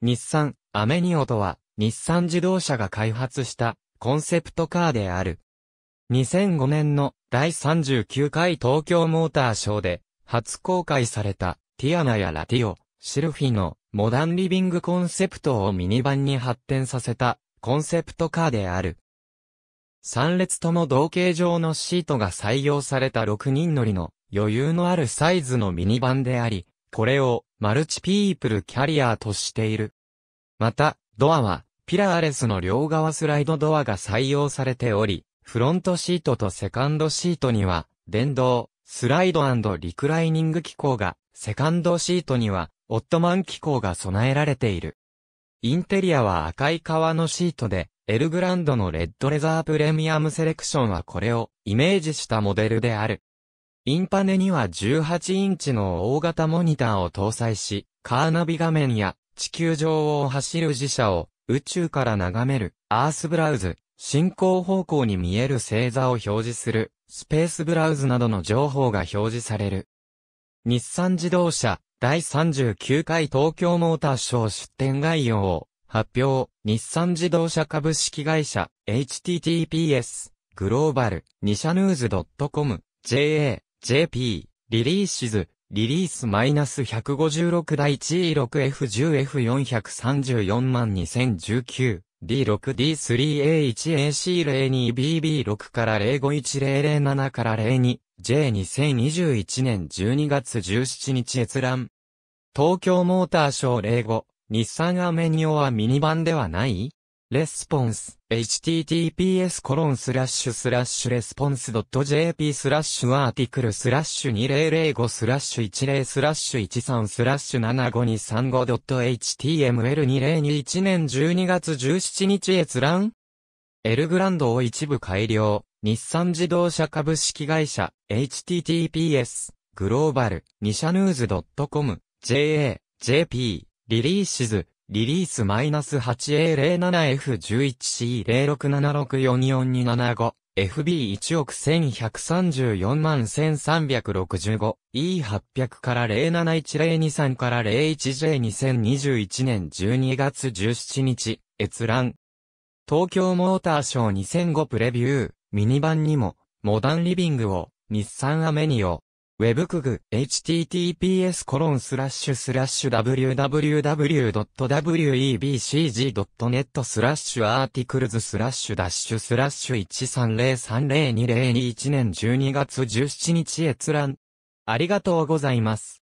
日産、アメニオとは、日産自動車が開発したコンセプトカーである。2005年の第39回東京モーターショーで初公開されたティアナやラティオ、シルフィのモダンリビングコンセプトをミニバンに発展させたコンセプトカーである。3列とも同型状のシートが採用された6人乗りの余裕のあるサイズのミニバンであり、これをマルチピープルキャリアとしている。また、ドアは、ピラーレスの両側スライドドアが採用されており、フロントシートとセカンドシートには、電動、スライドリクライニング機構が、セカンドシートには、オットマン機構が備えられている。インテリアは赤い革のシートで、エルグランドのレッドレザープレミアムセレクションはこれをイメージしたモデルである。インパネには18インチの大型モニターを搭載し、カーナビ画面や地球上を走る自社を宇宙から眺めるアースブラウズ、進行方向に見える星座を表示するスペースブラウズなどの情報が表示される。日産自動車第39回東京モーターショー出展概要を発表。日産自動車株式会社 https グローバル、ニシャヌーズ .com、JA、JP、リリーシズ、リリース -156 第1位 6F10F434 万 2019D6D3A1AC02BB6 から051007から 02J2021 年12月17日閲覧東京モーターショー05日産アメニオはミニバンではないレスポンス、https コロンスラッシュスラッシュレスポンス .jp スラッシュアーティクルスラッシュ2005スラッシュ10スラッシュ13スラッシュ 75235.html2021 年12月17日閲覧エルグランドを一部改良、日産自動車株式会社、https、グローバル、ニシャヌーズ .com、ja、jp、リリーシズ、リリース -8A07F11C067644275 FB1 億1134万1365 E800 から071023から 01J2021 年12月17日閲覧東京モーターショー2005プレビューミニ版にもモダンリビングを日産アメニオ w e b グ g https://www.webcg.net スラッシュアーティクルズスラッシュダッシュスラッシュ130302021年12月17日閲覧。ありがとうございます。